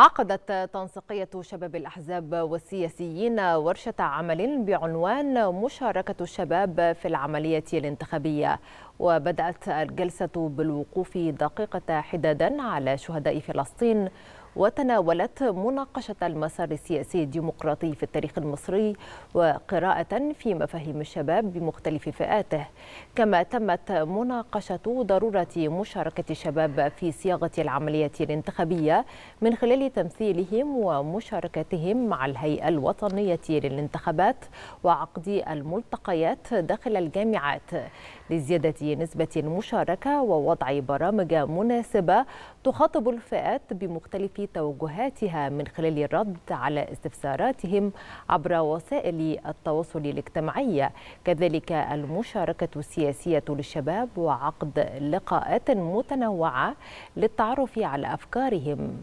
عقدت تنسيقية شباب الأحزاب والسياسيين ورشة عمل بعنوان مشاركة الشباب في العملية الانتخابية وبدأت الجلسة بالوقوف دقيقة حدادا على شهداء فلسطين وتناولت مناقشة المسار السياسي الديمقراطي في التاريخ المصري وقراءة في مفاهيم الشباب بمختلف فئاته كما تمت مناقشة ضرورة مشاركة الشباب في صياغة العملية الانتخابية من خلال تمثيلهم ومشاركتهم مع الهيئة الوطنية للانتخابات وعقد الملتقيات داخل الجامعات لزيادة نسبة المشاركة ووضع برامج مناسبة تخاطب الفئات بمختلف في توجهاتها من خلال الرد على استفساراتهم عبر وسائل التواصل الاجتماعي كذلك المشاركة السياسية للشباب وعقد لقاءات متنوعة للتعرف على أفكارهم